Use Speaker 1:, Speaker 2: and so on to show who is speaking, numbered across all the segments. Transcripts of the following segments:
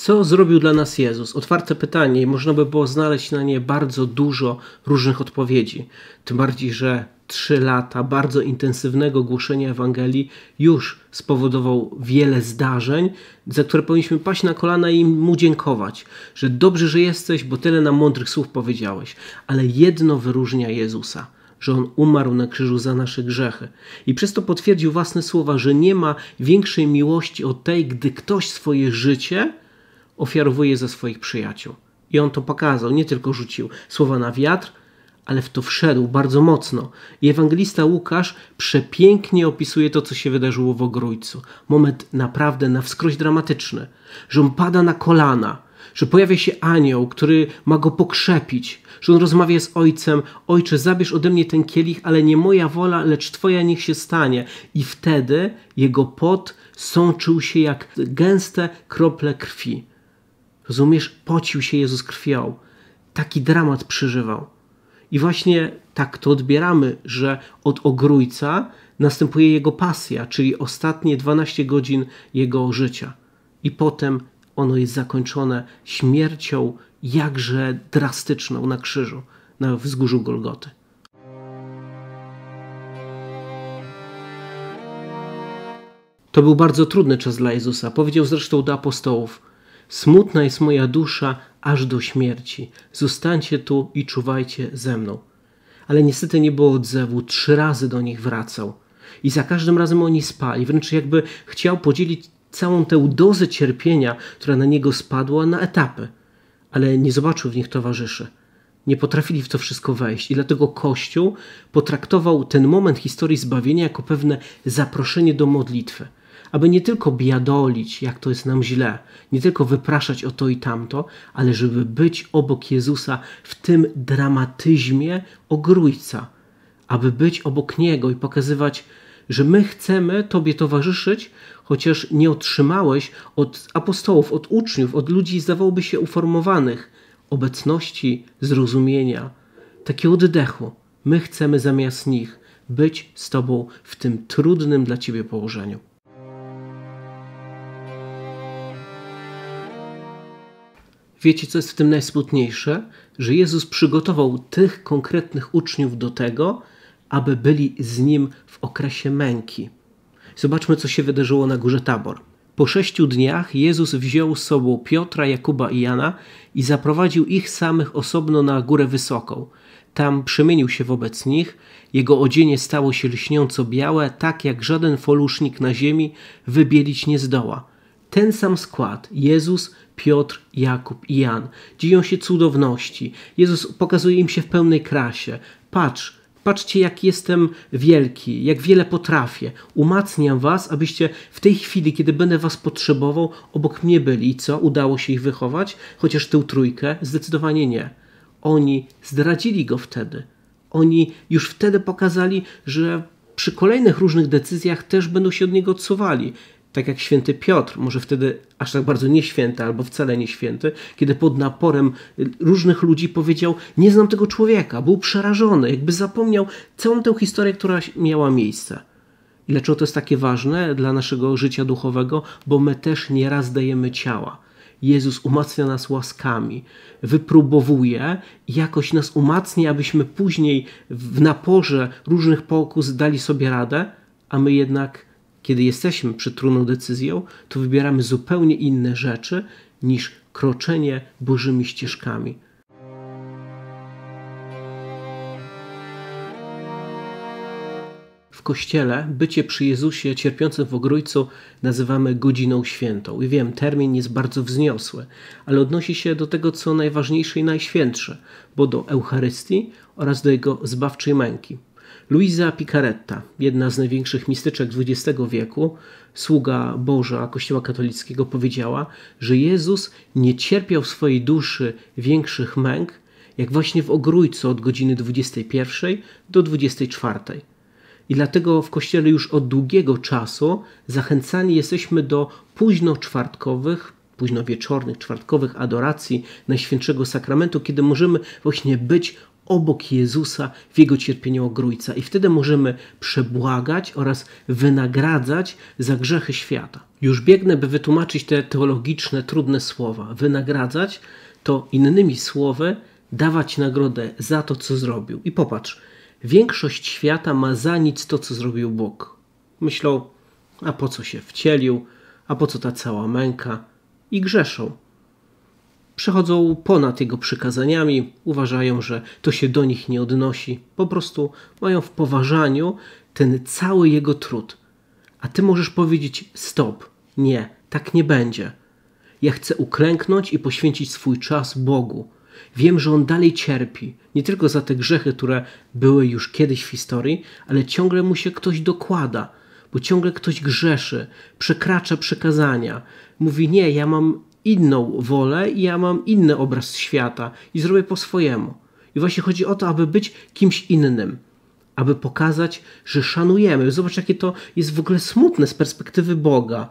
Speaker 1: Co zrobił dla nas Jezus? Otwarte pytanie i można by było znaleźć na nie bardzo dużo różnych odpowiedzi. Tym bardziej, że trzy lata bardzo intensywnego głoszenia Ewangelii już spowodował wiele zdarzeń, za które powinniśmy paść na kolana i mu dziękować, że dobrze, że jesteś, bo tyle nam mądrych słów powiedziałeś. Ale jedno wyróżnia Jezusa że On umarł na krzyżu za nasze grzechy. I przez to potwierdził własne słowa, że nie ma większej miłości od tej, gdy ktoś swoje życie ofiarowuje za swoich przyjaciół. I on to pokazał, nie tylko rzucił słowa na wiatr, ale w to wszedł bardzo mocno. I ewangelista Łukasz przepięknie opisuje to, co się wydarzyło w Ogrójcu. Moment naprawdę na wskroś dramatyczny, że on pada na kolana, że pojawia się anioł, który ma go pokrzepić, że on rozmawia z ojcem: Ojcze, zabierz ode mnie ten kielich, ale nie moja wola, lecz Twoja niech się stanie. I wtedy jego pot sączył się jak gęste krople krwi. Rozumiesz? Pocił się Jezus krwią. Taki dramat przeżywał. I właśnie tak to odbieramy, że od ogrójca następuje jego pasja, czyli ostatnie 12 godzin jego życia. I potem ono jest zakończone śmiercią jakże drastyczną na krzyżu, na wzgórzu Golgoty. To był bardzo trudny czas dla Jezusa. Powiedział zresztą do apostołów – Smutna jest moja dusza aż do śmierci. Zostańcie tu i czuwajcie ze mną. Ale niestety nie było odzewu, trzy razy do nich wracał. I za każdym razem oni spali, wręcz jakby chciał podzielić całą tę dozę cierpienia, która na niego spadła, na etapy. Ale nie zobaczył w nich towarzyszy. Nie potrafili w to wszystko wejść i dlatego Kościół potraktował ten moment historii zbawienia jako pewne zaproszenie do modlitwy – aby nie tylko biadolić, jak to jest nam źle, nie tylko wypraszać o to i tamto, ale żeby być obok Jezusa w tym dramatyzmie ogrójca, aby być obok Niego i pokazywać, że my chcemy Tobie towarzyszyć, chociaż nie otrzymałeś od apostołów, od uczniów, od ludzi zdawałoby się uformowanych obecności, zrozumienia, takiego oddechu. My chcemy zamiast nich być z Tobą w tym trudnym dla Ciebie położeniu. Wiecie, co jest w tym najsmutniejsze? Że Jezus przygotował tych konkretnych uczniów do tego, aby byli z nim w okresie męki. Zobaczmy, co się wydarzyło na górze Tabor. Po sześciu dniach Jezus wziął z sobą Piotra, Jakuba i Jana i zaprowadził ich samych osobno na górę wysoką. Tam przemienił się wobec nich, jego odzienie stało się lśniąco białe, tak jak żaden folusznik na ziemi wybielić nie zdoła. Ten sam skład Jezus Piotr, Jakub i Jan. Dzieją się cudowności. Jezus pokazuje im się w pełnej krasie. Patrz, Patrzcie, jak jestem wielki, jak wiele potrafię. Umacniam was, abyście w tej chwili, kiedy będę was potrzebował, obok mnie byli. I co? Udało się ich wychować? Chociaż tę trójkę? Zdecydowanie nie. Oni zdradzili go wtedy. Oni już wtedy pokazali, że przy kolejnych różnych decyzjach też będą się od niego odsuwali tak jak święty Piotr, może wtedy aż tak bardzo nieświęty albo wcale nieświęty, kiedy pod naporem różnych ludzi powiedział: Nie znam tego człowieka, był przerażony, jakby zapomniał całą tę historię, która miała miejsce. I dlaczego to jest takie ważne dla naszego życia duchowego? Bo my też nieraz dajemy ciała. Jezus umacnia nas łaskami, wypróbowuje, jakoś nas umacnia, abyśmy później w naporze różnych pokus dali sobie radę, a my jednak kiedy jesteśmy przed trudną decyzją, to wybieramy zupełnie inne rzeczy niż kroczenie bożymi ścieżkami. W kościele bycie przy Jezusie cierpiącym w ogrójcu nazywamy godziną świętą. I wiem, termin jest bardzo wzniosły, ale odnosi się do tego, co najważniejsze i najświętsze, bo do Eucharystii oraz do jego zbawczej męki. Luisa Picaretta, jedna z największych mistyczek XX wieku, sługa Boża Kościoła katolickiego, powiedziała, że Jezus nie cierpiał w swojej duszy większych męk, jak właśnie w ogrójcu od godziny 21 do 24. I dlatego w kościele już od długiego czasu zachęcani jesteśmy do późno czwartkowych, późno wieczornych, czwartkowych adoracji Najświętszego Sakramentu, kiedy możemy właśnie być obok Jezusa w Jego cierpieniu ogrójca. I wtedy możemy przebłagać oraz wynagradzać za grzechy świata. Już biegnę, by wytłumaczyć te teologiczne, trudne słowa. Wynagradzać to innymi słowy dawać nagrodę za to, co zrobił. I popatrz, większość świata ma za nic to, co zrobił Bóg. Myślą, a po co się wcielił, a po co ta cała męka i grzeszą przechodzą ponad jego przykazaniami, uważają, że to się do nich nie odnosi, po prostu mają w poważaniu ten cały jego trud. A ty możesz powiedzieć: Stop, nie, tak nie będzie. Ja chcę uklęknąć i poświęcić swój czas Bogu. Wiem, że on dalej cierpi, nie tylko za te grzechy, które były już kiedyś w historii, ale ciągle mu się ktoś dokłada, bo ciągle ktoś grzeszy, przekracza przykazania. Mówi: Nie, ja mam inną wolę i ja mam inny obraz świata i zrobię po swojemu. I właśnie chodzi o to, aby być kimś innym, aby pokazać, że szanujemy. Zobacz, jakie to jest w ogóle smutne z perspektywy Boga.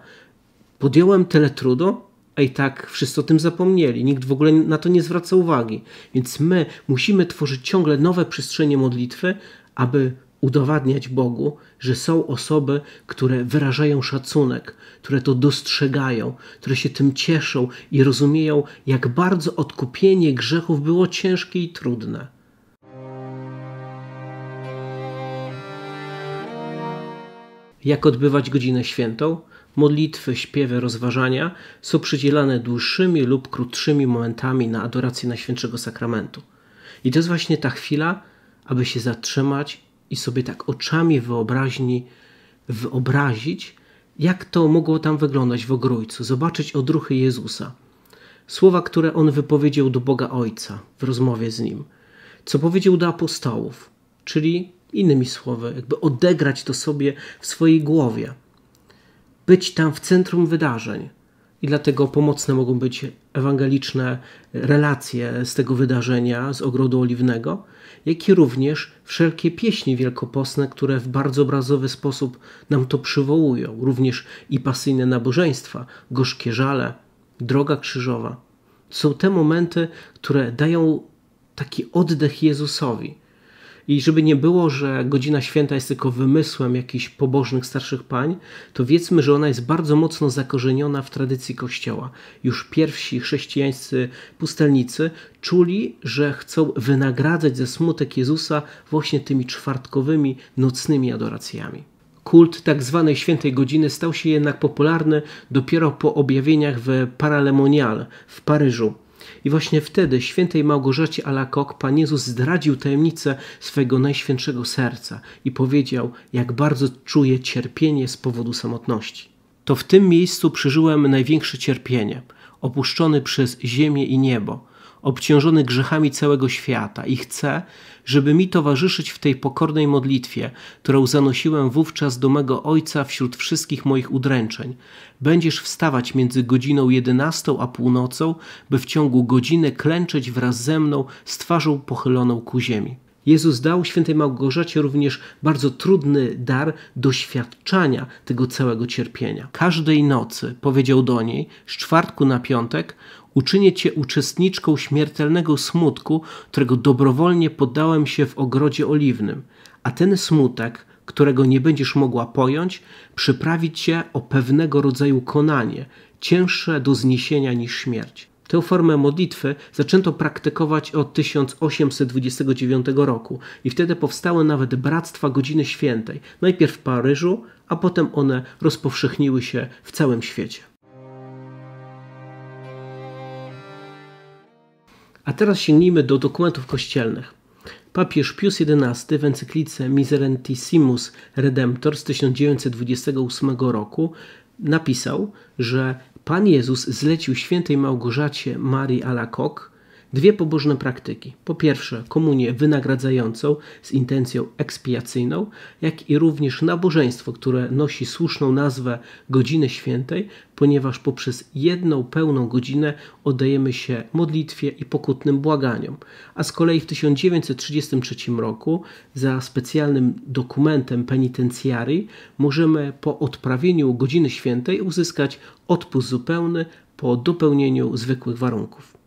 Speaker 1: Podjąłem tyle trudu, a i tak wszyscy o tym zapomnieli. Nikt w ogóle na to nie zwraca uwagi. Więc my musimy tworzyć ciągle nowe przestrzenie modlitwy, aby udowadniać Bogu, że są osoby, które wyrażają szacunek, które to dostrzegają, które się tym cieszą i rozumieją, jak bardzo odkupienie grzechów było ciężkie i trudne. Jak odbywać godzinę świętą? Modlitwy, śpiewy, rozważania są przydzielane dłuższymi lub krótszymi momentami na adorację Najświętszego Sakramentu. I to jest właśnie ta chwila, aby się zatrzymać i sobie tak oczami wyobraźni wyobrazić, jak to mogło tam wyglądać w ogrójcu, zobaczyć odruchy Jezusa, słowa, które on wypowiedział do Boga Ojca w rozmowie z nim, co powiedział do apostołów, czyli innymi słowy, jakby odegrać to sobie w swojej głowie, być tam w centrum wydarzeń, i dlatego pomocne mogą być ewangeliczne relacje z tego wydarzenia, z ogrodu oliwnego, jak i również wszelkie pieśni wielkoposne, które w bardzo obrazowy sposób nam to przywołują, również i pasyjne nabożeństwa, gorzkie żale, droga krzyżowa. Są te momenty, które dają taki oddech Jezusowi i żeby nie było, że godzina święta jest tylko wymysłem jakichś pobożnych starszych pań, to wiedzmy, że ona jest bardzo mocno zakorzeniona w tradycji Kościoła. Już pierwsi chrześcijańscy pustelnicy czuli, że chcą wynagradzać ze smutek Jezusa właśnie tymi czwartkowymi, nocnymi adoracjami. Kult tak zwanej świętej godziny stał się jednak popularny dopiero po objawieniach w Paralemonial w Paryżu i właśnie wtedy świętej Małgorzacie Alakok Pan Jezus zdradził tajemnicę swego najświętszego serca i powiedział, jak bardzo czuje cierpienie z powodu samotności. To w tym miejscu przeżyłem największe cierpienie, opuszczony przez ziemię i niebo, obciążony grzechami całego świata i chcę, żeby mi towarzyszyć w tej pokornej modlitwie, którą zanosiłem wówczas do mego Ojca wśród wszystkich moich udręczeń. Będziesz wstawać między godziną jedenastą a północą, by w ciągu godziny klęczeć wraz ze mną z twarzą pochyloną ku ziemi. Jezus dał świętej Małgorzacie również bardzo trudny dar doświadczania tego całego cierpienia. Każdej nocy, powiedział do niej, z czwartku na piątek, uczynię cię uczestniczką śmiertelnego smutku, którego dobrowolnie poddałem się w ogrodzie oliwnym, a ten smutek, którego nie będziesz mogła pojąć, przyprawi cię o pewnego rodzaju konanie, cięższe do zniesienia niż śmierć. Tę formę modlitwy zaczęto praktykować od 1829 roku i wtedy powstały nawet Bractwa Godziny Świętej, najpierw w Paryżu, a potem one rozpowszechniły się w całym świecie. A teraz sięgnijmy do dokumentów kościelnych. Papież Pius XI w encyklice Miserentissimus Redemptor z 1928 roku napisał, że Pan Jezus zlecił świętej Małgorzacie Marii Alakok dwie pobożne praktyki. Po pierwsze, komunię wynagradzającą z intencją ekspiacyjną, jak i również nabożeństwo, które nosi słuszną nazwę godziny świętej, ponieważ poprzez jedną pełną godzinę oddajemy się modlitwie i pokutnym błaganiom. A z kolei w 1933 roku za specjalnym dokumentem penitencjarii możemy po odprawieniu godziny świętej uzyskać odpust zupełny po dopełnieniu zwykłych warunków.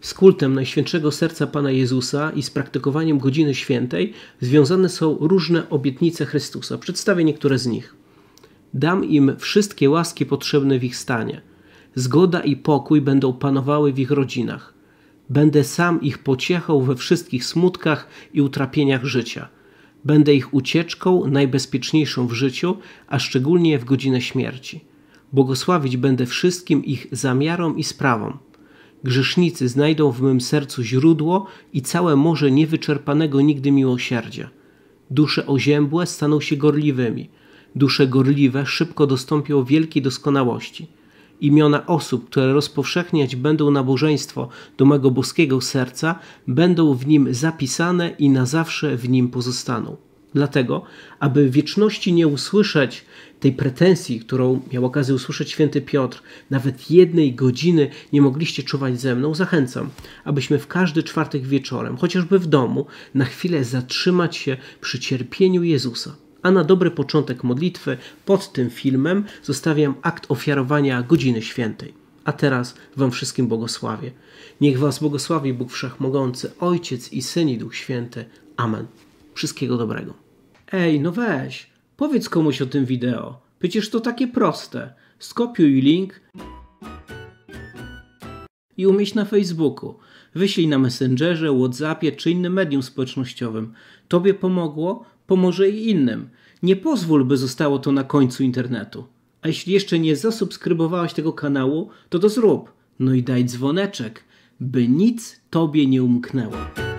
Speaker 1: Z kultem Najświętszego Serca Pana Jezusa i z praktykowaniem godziny świętej związane są różne obietnice Chrystusa. Przedstawię niektóre z nich. Dam im wszystkie łaski potrzebne w ich stanie. Zgoda i pokój będą panowały w ich rodzinach. Będę sam ich pociechał we wszystkich smutkach i utrapieniach życia. Będę ich ucieczką najbezpieczniejszą w życiu, a szczególnie w godzinę śmierci Błogosławić będę wszystkim ich zamiarom i sprawom. Grzesznicy znajdą w mym sercu źródło i całe morze niewyczerpanego nigdy miłosierdzia. Dusze oziębłe staną się gorliwymi. Dusze gorliwe szybko dostąpią wielkiej doskonałości. Imiona osób, które rozpowszechniać będą nabożeństwo do mego boskiego serca, będą w nim zapisane i na zawsze w nim pozostaną. Dlatego, aby wieczności nie usłyszeć tej pretensji, którą miał okazję usłyszeć święty Piotr, nawet jednej godziny nie mogliście czuwać ze mną, zachęcam, abyśmy w każdy czwartek wieczorem, chociażby w domu, na chwilę zatrzymać się przy cierpieniu Jezusa. A na dobry początek modlitwy pod tym filmem zostawiam akt ofiarowania godziny świętej. A teraz Wam wszystkim błogosławię. Niech Was błogosławi Bóg Wszechmogący, Ojciec i Syn i Duch Święty. Amen. Wszystkiego dobrego. Ej, no weź, powiedz komuś o tym wideo. Przecież to takie proste. Skopiuj link i umieść na Facebooku. Wyślij na Messengerze, Whatsappie czy innym medium społecznościowym. Tobie pomogło, pomoże i innym. Nie pozwól, by zostało to na końcu internetu. A jeśli jeszcze nie zasubskrybowałeś tego kanału, to to zrób. No i daj dzwoneczek, by nic Tobie nie umknęło.